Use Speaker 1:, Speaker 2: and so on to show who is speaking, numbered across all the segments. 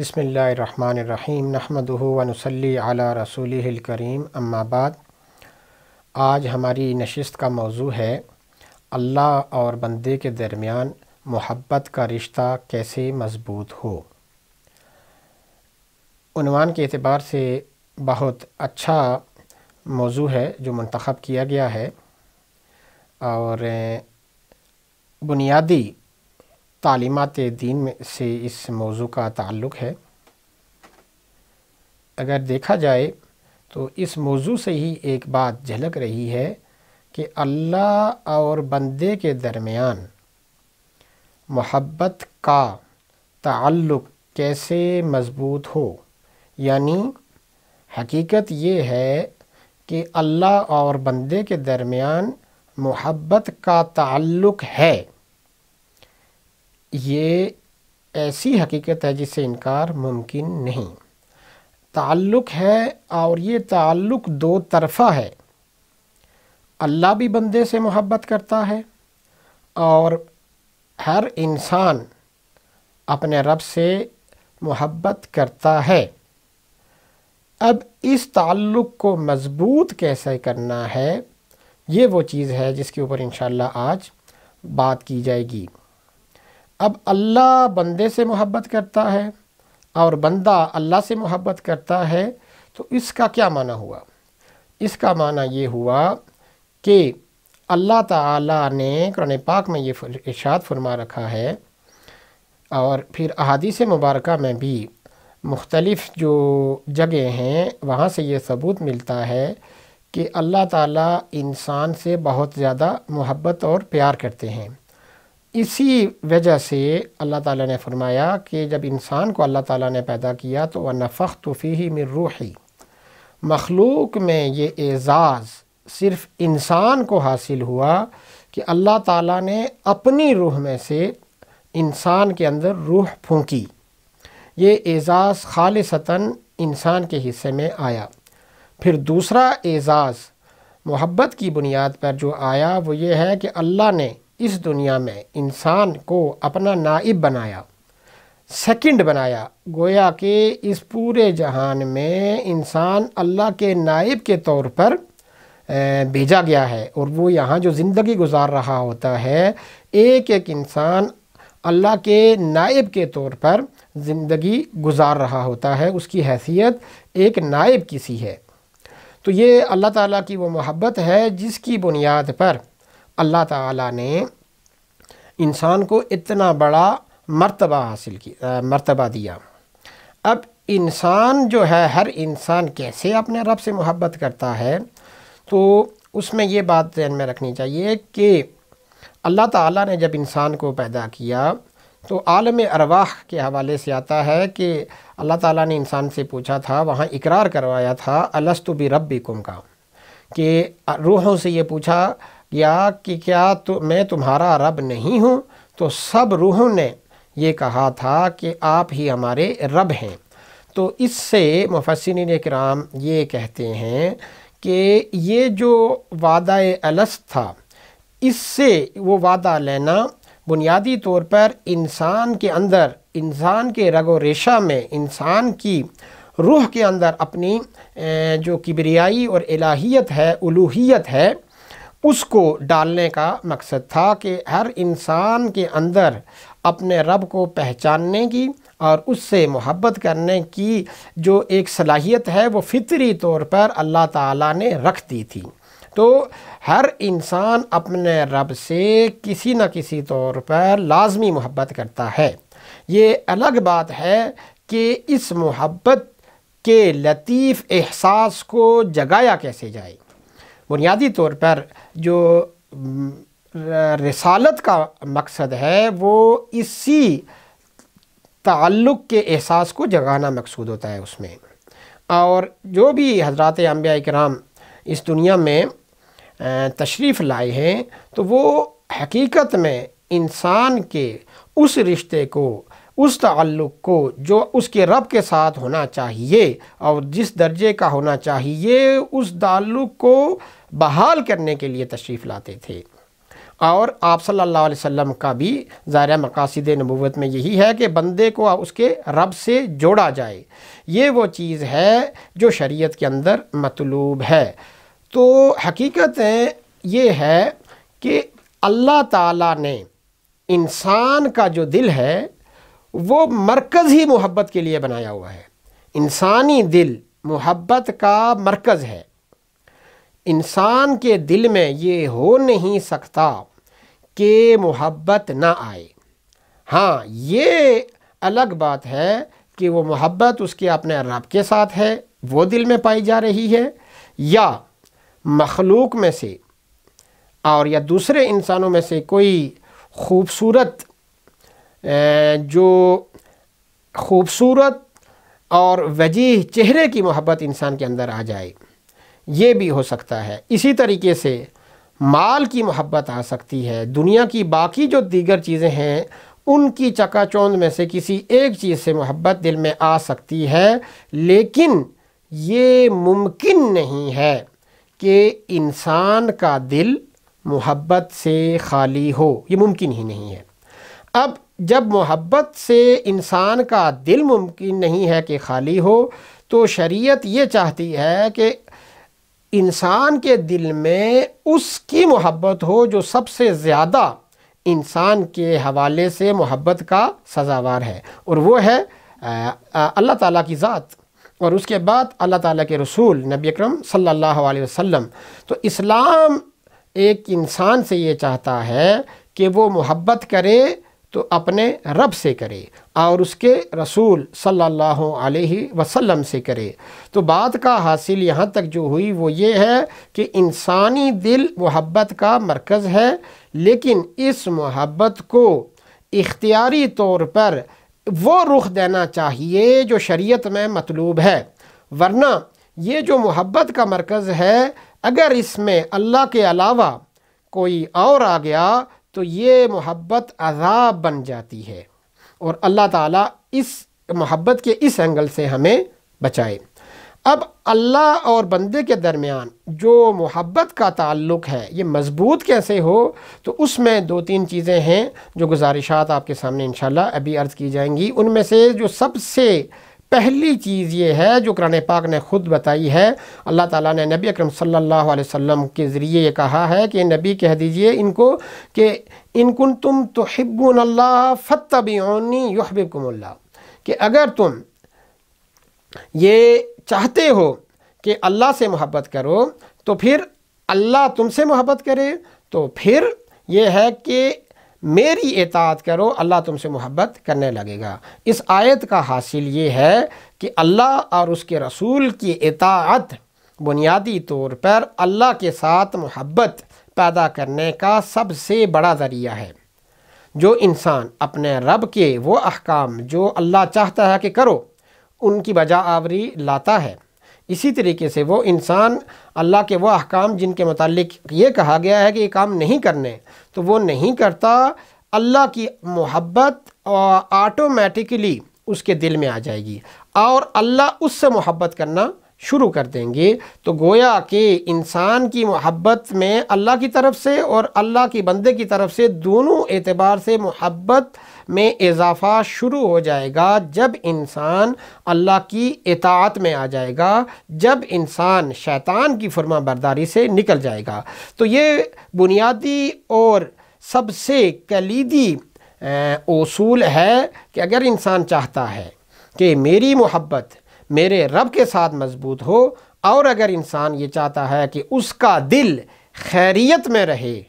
Speaker 1: बिसमीम नहमदहू वनसली अला रसूल करीम अम्माबाद आज हमारी नशस्त का मौजू है अल्लाह और बंदे के दरमियान मोहब्बत का रिश्ता कैसे मजबूत हो उनवान के अतबार से बहुत अच्छा मौजू है जो मंतखब किया गया है और बुनियादी तालीमत दीन में से इस मौजू का ताल्लुक़ है अगर देखा जाए तो इस मौजू से ही एक बात झलक रही है कि अल्लाह और बंदे के दरमियान मोहब्बत का ताल्लुक़ कैसे मज़बूत हो यानी हकीकत ये है कि अल्लाह और बंदे के दरमियान मोहब्बत का ताल्लुक़ है ये ऐसी हकीकत है जिससे इनकार मुमकिन नहीं ताल्लुक़ है और ये ताल्लुक़ दो तरफ़ा है अल्लाह भी बंदे से मोहब्बत करता है और हर इंसान अपने रब से मोहब्बत करता है अब इस ताल्लुक़ को मज़बूत कैसे करना है ये वो चीज़ है जिसके ऊपर इन आज बात की जाएगी अब अल्लाह बंदे से मोहब्बत करता है और बंदा अल्लाह से मोहब्बत करता है तो इसका क्या माना हुआ इसका माना ये हुआ कि अल्लाह ताला ने कुरान पाक में ये इशाद फरमा रखा है और फिर अहादीस मुबारक में भी मुख्तलफ़ जो जगह हैं वहाँ से ये सबूत मिलता है कि अल्लाह ताला इंसान से बहुत ज़्यादा मोहब्बत और प्यार करते हैं इसी वजह से अल्लाह ताला ने फरमाया कि जब इंसान को अल्लाह ताला ने पैदा किया तो वह तो तोफ़ी ही में रूही मखलूक में ये एज़ाज़ सिर्फ़ इंसान को हासिल हुआ कि अल्लाह ताला ने अपनी रूह में से इंसान के अंदर रूह फूंकी ये एज़ाज़ खालिशता इंसान के हिस्से में आया फिर दूसरा एज़ाज़ मोहब्बत की बुनियाद पर जो आया वो ये है कि अल्लाह ने इस दुनिया में इंसान को अपना नाइब बनाया सेकंड बनाया गोया कि इस पूरे जहान में इंसान अल्लाह के नाइब के तौर पर भेजा गया है और वो यहाँ जो ज़िंदगी गुजार रहा होता है एक एक इंसान अल्लाह के नाइब के तौर पर ज़िंदगी गुजार रहा होता है उसकी हैसियत एक नाइब की सी है तो ये अल्लाह ताला की वो मोहब्बत है जिसकी बुनियाद पर अल्लाह ताला ने इंसान को इतना बड़ा मर्तबा हासिल किया मर्तबा दिया अब इंसान जो है हर इंसान कैसे अपने रब से मोहब्बत करता है तो उसमें ये बात जहन में रखनी चाहिए कि अल्लाह ताला ने जब इंसान को पैदा किया तो आलम अरवाह के हवाले से आता है कि अल्लाह ताला ने इंसान से पूछा था वहाँ इकरार करवाया था अलस्तु भी रब भी कुम का कि रूहों से ये पूछा क्या कि क्या तो मैं तुम्हारा रब नहीं हूँ तो सब रूहों ने ये कहा था कि आप ही हमारे रब हैं तो इससे मुफसिन कराम ये कहते हैं कि ये जो वादा अलस था इससे वो वादा लेना बुनियादी तौर पर इंसान के अंदर इंसान के रगो रेशा में इंसान की रूह के अंदर अपनी जो किबरियाई और इलाहियत है उलूहियत है उसको डालने का मकसद था कि हर इंसान के अंदर अपने रब को पहचानने की और उससे मोहब्बत करने की जो एक सलाहियत है वो फितरी तौर पर अल्लाह ताला ने रख दी थी तो हर इंसान अपने रब से किसी न किसी तौर पर लाजमी मोहब्बत करता है ये अलग बात है कि इस मोहब्बत के लतीफ़ एहसास को जगाया कैसे जाए बुनियादी तौर पर जो रसालत का मकसद है वो इसी ताल्लुक़ के एहसास को जगाना मकसूद होता है उसमें और जो भी हजरत अम्बिया कराम इस दुनिया में तशरीफ़ लाए हैं तो वो हकीकत में इंसान के उस रिश्ते को उस ताल्लुक़ को जो उसके रब के साथ होना चाहिए और जिस दर्जे का होना चाहिए उस ताल्लुक़ को बहाल करने के लिए तशरीफ़ लाते थे और आप सल्लल्लाहु अलैहि वसल्लम का भी ज़ाहिर मकासद नबूत में यही है कि बंदे को उसके रब से जोड़ा जाए ये वो चीज़ है जो शरीयत के अंदर मतलूब है तो हकीकत ये है कि अल्लाह ताला ने इंसान का जो दिल है वो मरकज़ ही मोहब्बत के लिए बनाया हुआ है इंसानी दिल मोहब्बत का मरकज़ है इंसान के दिल में ये हो नहीं सकता कि मोहब्बत ना आए हाँ ये अलग बात है कि वो मोहब्बत उसके अपने रब के साथ है वो दिल में पाई जा रही है या मखलूक में से और या दूसरे इंसानों में से कोई खूबसूरत जो खूबसूरत और वजीह चेहरे की मोहब्बत इंसान के अंदर आ जाए ये भी हो सकता है इसी तरीके से माल की मोहब्बत आ सकती है दुनिया की बाकी जो दीगर चीज़ें हैं उनकी चकाचौंध में से किसी एक चीज़ से मोहब्बत दिल में आ सकती है लेकिन ये मुमकिन नहीं है कि इंसान का दिल मोहब्बत से खाली हो ये मुमकिन ही नहीं है अब जब मोहब्बत से इंसान का दिल मुमकिन नहीं है कि खाली हो तो शरीयत ये चाहती है कि इंसान के दिल में उसकी मोहब्बत हो जो सबसे ज़्यादा इंसान के हवाले से मोहब्बत का सजावार है और वो है अल्लाह ताला की ज़ात और उसके बाद अल्लाह ताला के रसूल नबी अकरम सल्लल्लाहु अलैहि वसल्लम तो इस्लाम एक इंसान से ये चाहता है कि वो मोहब्बत करे तो अपने रब से करे और उसके रसूल सल्लल्लाहु अलैहि वसल्लम से करे तो बात का हासिल यहाँ तक जो हुई वो ये है कि इंसानी दिल मोहब्बत का मरकज़ है लेकिन इस मोहब्बत को इख्तियारी तौर पर वो रुख देना चाहिए जो शरीयत में मतलूब है वरना ये जो मोहब्बत का मरकज़ है अगर इसमें अल्लाह के अलावा कोई और आ गया तो ये मोहब्बत अजाब बन जाती है और अल्लाह ताला इस मोहब्बत के इस एंगल से हमें बचाए अब अल्लाह और बंदे के दरमियान जो मोहब्बत का ताल्लुक़ है ये मज़बूत कैसे हो तो उसमें दो तीन चीज़ें हैं जो गुजारिशात आपके सामने इन अभी अर्ज़ की जाएंगी उनमें से जो सबसे पहली चीज़ ये है जो कुरान पाक ने ख़ुद बताई है अल्लाह ताला ने नबी अकरम सल्लल्लाहु अलैहि वसल्लम के ज़रिए ये कहा है कि नबी कह दीजिए इनको कि इनकुन तुम तो हिब्बन फ़तबी फ़तबनी कि अगर तुम ये चाहते हो कि अल्लाह से मोहब्बत करो तो फिर अल्लाह तुमसे मोहब्बत करे तो फिर ये है कि मेरी एतात करो अल्लाह तुमसे मोहब्बत करने लगेगा इस आयत का हासिल ये है कि अल्लाह और उसके रसूल की एतात बुनियादी तौर पर अल्लाह के साथ मोहब्बत पैदा करने का सबसे बड़ा ज़रिया है जो इंसान अपने रब के वो अहकाम जो अल्लाह चाहता है कि करो उनकी बजा आवरी लाता है इसी तरीके से वो इंसान अल्लाह के वो अहकाम जिनके मतलब ये कहा गया है कि ये काम नहीं करने तो वो नहीं करता अल्लाह की मोहब्बत ऑटोमेटिकली उसके दिल में आ जाएगी और अल्लाह उससे मोहब्बत करना शुरू कर देंगे तो गोया कि इंसान की मोहब्बत में अल्लाह की तरफ से और अल्लाह की बंदे की तरफ से दोनों एतबार से मोहब्बत में इजाफ़ा शुरू हो जाएगा जब इंसान अल्लाह की इतात में आ जाएगा जब इंसान शैतान की फरमा बरदारी से निकल जाएगा तो ये बुनियादी और सबसे कलीदी असूल है कि अगर इंसान चाहता है कि मेरी मोहब्बत मेरे रब के साथ मजबूत हो और अगर इंसान ये चाहता है कि उसका दिल खैरियत में रहे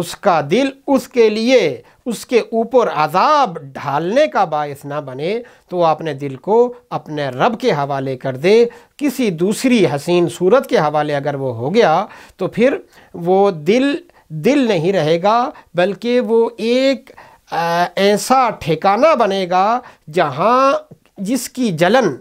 Speaker 1: उसका दिल उसके लिए उसके ऊपर अजाब ढालने का बायस ना बने तो अपने दिल को अपने रब के हवाले कर दे किसी दूसरी हसीन सूरत के हवाले अगर वो हो गया तो फिर वो दिल दिल नहीं रहेगा बल्कि वो एक ऐसा ठिकाना बनेगा जहाँ जिसकी जलन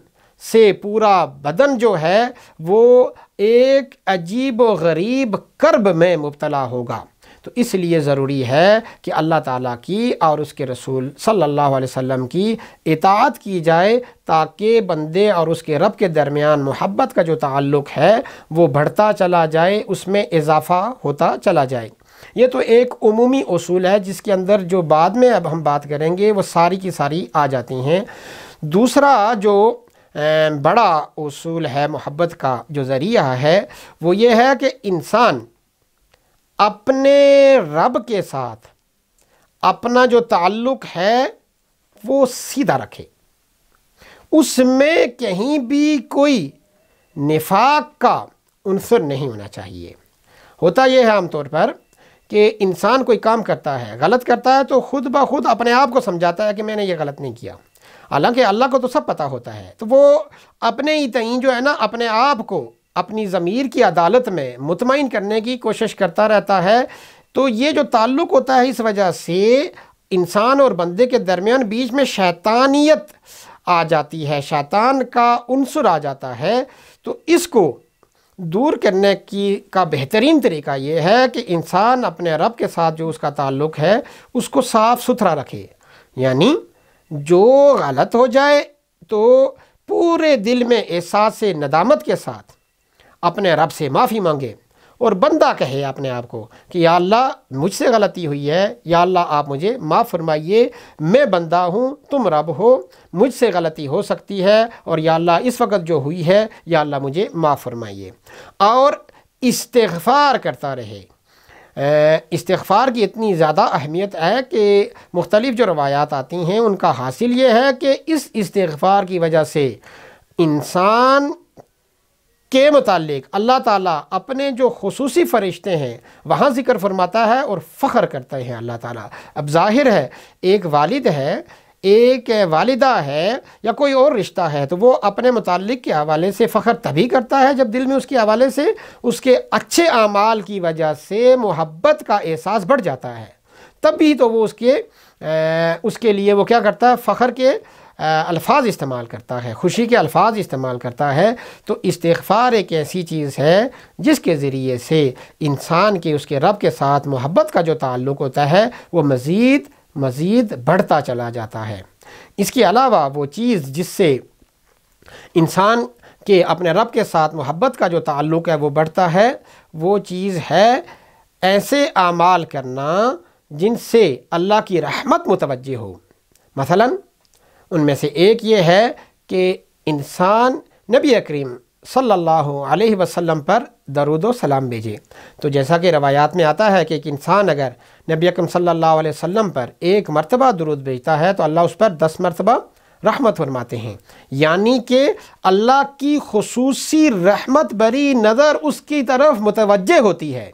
Speaker 1: से पूरा बदन जो है वो एक अजीब व गरीब कर्ब में मुबतला होगा तो इसलिए ज़रूरी है कि अल्लाह ताला की और उसके रसूल सल्लल्लाहु अलैहि वसल्लम की इतात की जाए ताकि बंदे और उसके रब के दरमियान मोहब्बत का जो ताल्लुक़ है वो बढ़ता चला जाए उसमें इजाफ़ा होता चला जाए ये तो एक अमूमी असूल है जिसके अंदर जो बाद में अब हम बात करेंगे वो सारी की सारी आ जाती हैं दूसरा जो बड़ा उसूल है मोहब्बत का जो ज़रिया है वो ये है कि इंसान अपने रब के साथ अपना जो ताल्लुक़ है वो सीधा रखे उसमें कहीं भी कोई निफाक का उनसर नहीं होना चाहिए होता यह है आमतौर पर कि इंसान कोई काम करता है गलत करता है तो ख़ुद ब खुद अपने आप को समझाता है कि मैंने ये गलत नहीं किया हालांकि अल्लाह को तो सब पता होता है तो वो अपने ही तयीन जो है ना अपने आप को अपनी ज़मीर की अदालत में मुतमिन करने की कोशिश करता रहता है तो ये जो ताल्लुक़ होता है इस वजह से इंसान और बंदे के दरमियान बीच में शैतानियत आ जाती है शैतान का अनसर आ जाता है तो इसको दूर करने की का बेहतरीन तरीका ये है कि इंसान अपने रब के साथ जो उसका ताल्लुक़ है उसको साफ़ सुथरा रखे यानी जो गलत हो जाए तो पूरे दिल में एहसास नदामत के साथ अपने रब से माफ़ी मांगे और बंदा कहे अपने आप को कि या अल्लाह मुझसे गलती हुई है या अल्लाह आप मुझे माफ़ फरमाइए मैं बंदा हूँ तुम रब हो मुझसे गलती हो सकती है और या अल्लाह इस वक्त जो हुई है या अल्लाह मुझे माफ़ फरमाइए और इस्तफ़ार करता रहे इस्तफ़ार की इतनी ज़्यादा अहमियत है कि मुख्तलिफ़ जो रवायात आती हैं उनका हासिल ये है कि इस इस्तफ़ार की वजह से इंसान के मतलब अल्लाह ताला अपने जो खसूसी फ़रिश्ते हैं वहाँ ज़िक्र फरमाता है और फ़ख्र करते हैं अल्लाह ताला अब जाहिर है एक वालिद है एक वालिदा है या कोई और रिश्ता है तो वो अपने मतलब के हवाले से फ़ख्र तभी करता है जब दिल में उसके हवाले से उसके अच्छे अमाल की वजह से मोहब्बत का एहसास बढ़ जाता है तब भी तो वो उसके आ, उसके लिए वो क्या करता है फ़ख्र के अल्फाज इस्तेमाल करता है खुशी के अल्फाज इस्तेमाल करता है तो इस्तफ़ार एक ऐसी चीज़ है जिसके ज़रिए से इंसान के उसके रब के साथ मोहब्बत का जो ताल्लुक़ होता है वो मज़ीद मज़ीद बढ़ता चला जाता है इसके अलावा वो चीज़ जिससे इंसान के अपने रब के साथ मोहब्बत का जो ताल्लुक़ है वो बढ़ता है वो चीज़ है ऐसे आमाल करना जिनसे अल्लाह की रहमत मुतवजह हो मसलन उनमें से एक ये है कि इंसान नबी करीम सल्लल्लाहु अलैहि वसल्लम पर दरुद सलाम भेजें तो जैसा कि रवायात में आता है कि एक इंसान अगर नबी अकम सल्लल्लाहु अलैहि वसल्लम पर एक मरतबा दरुद भेजता है तो अल्लाह उस पर दस मरतबा रहमत फरमाते हैं यानी कि अल्लाह की खसूसी रहमत भरी नज़र उसकी तरफ मुतवजह होती है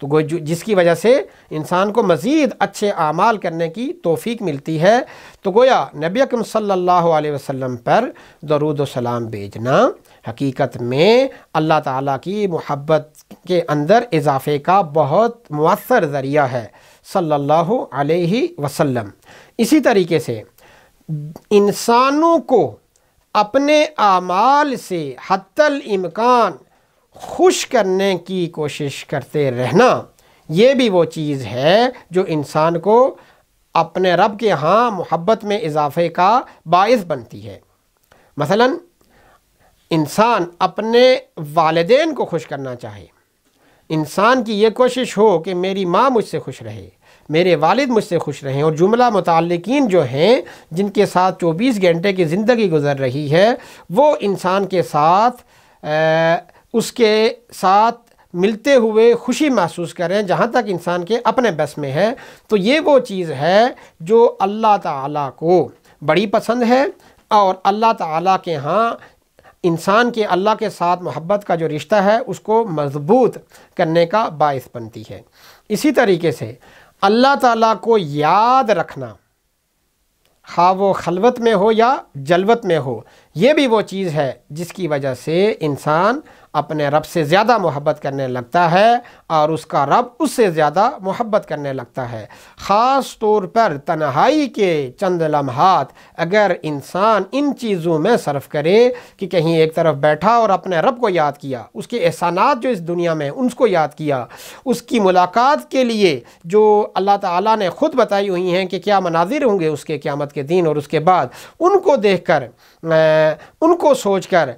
Speaker 1: तो गो जिसकी वजह से इंसान को मज़ीद अच्छे आमाल करने की तोफ़ी मिलती है तो गोया नबी अकम सल्लल्लाहु अलैहि वसल्लम पर दरुद सलाम भेजना हकीकत में अल्लाह ताला की मोहब्बत के अंदर इजाफे का बहुत मवसर ज़रिया है सल्लल्लाहु अलैहि वसल्लम इसी तरीके से इंसानों को अपने आमाल से हतल इम्कान खुश करने की कोशिश करते रहना ये भी वो चीज़ है जो इंसान को अपने रब के यहाँ मोहब्बत में इजाफे का बायस बनती है मसलन इंसान अपने वालदेन को खुश करना चाहे इंसान की ये कोशिश हो कि मेरी माँ मुझसे खुश रहे मेरे वालिद मुझसे खुश रहें और जुमला मतलकिन जो हैं जिनके साथ चौबीस घंटे की ज़िंदगी गुजर रही है वो इंसान के साथ आ, उसके साथ मिलते हुए खुशी महसूस करें जहाँ तक इंसान के अपने बस में है तो ये वो चीज़ है जो अल्लाह ताला को बड़ी पसंद है और अल्लाह ताला के यहाँ इंसान के अल्लाह के साथ मोहब्बत का जो रिश्ता है उसको मजबूत करने का बायस बनती है इसी तरीके से अल्लाह ताला को याद रखना हाँ वो खलवत में हो या जलवत में हो ये भी वो चीज़ है जिसकी वजह से इंसान अपने रब से ज़्यादा मोहब्बत करने लगता है और उसका रब उससे ज़्यादा मोहब्बत करने लगता है ख़ास तौर पर तन्हाई के चंद लम्हात अगर इंसान इन चीज़ों में सर्फ करे कि कहीं एक तरफ बैठा और अपने रब को याद किया उसके एहसानात जो इस दुनिया में उनको याद किया उसकी मुलाकात के लिए जो अल्लाह ताला ने ख़ुद बताई हुई हैं कि क्या मनाजिर होंगे उसके क़्यामत के दिन और उसके बाद उनको देख कर उनको सोचकर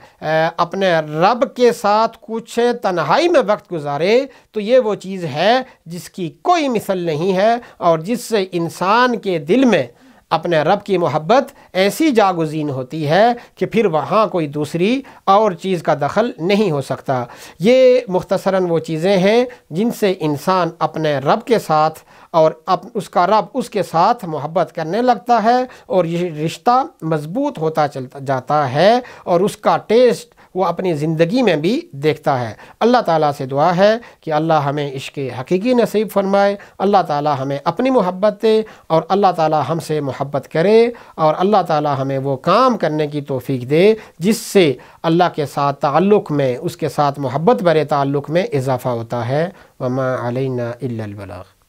Speaker 1: अपने रब के साथ कुछ तन्हाई में वक्त गुजारे तो ये वो चीज़ है जिसकी कोई मिसल नहीं है और जिससे इंसान के दिल में अपने रब की मोहब्बत ऐसी जागुजीन होती है कि फिर वहाँ कोई दूसरी और चीज़ का दखल नहीं हो सकता ये मुख्तसरा वो चीज़ें हैं जिनसे इंसान अपने रब के साथ और अब उसका रब उसके साथ मोहब्बत करने लगता है और ये रिश्ता मज़बूत होता चलता जाता है और उसका टेस्ट वो अपनी ज़िंदगी में भी देखता है अल्लाह ताला से दुआ है कि अल्लाह हमें इश्क हकीकी नसीब फरमाए अल्लाह ताला हमें अपनी मोहब्बत दे और अल्लाह ताला हमसे मोहब्बत करे और अल्लाह ताला हमें वो काम करने की तोफ़ी दे जिससे अल्लाह के साथ ताल्लुक़ में उसके साथ मोहब्बत भरे ताल्लुक़ में इजाफ़ा होता है वमा अलैना इल्लल बलाग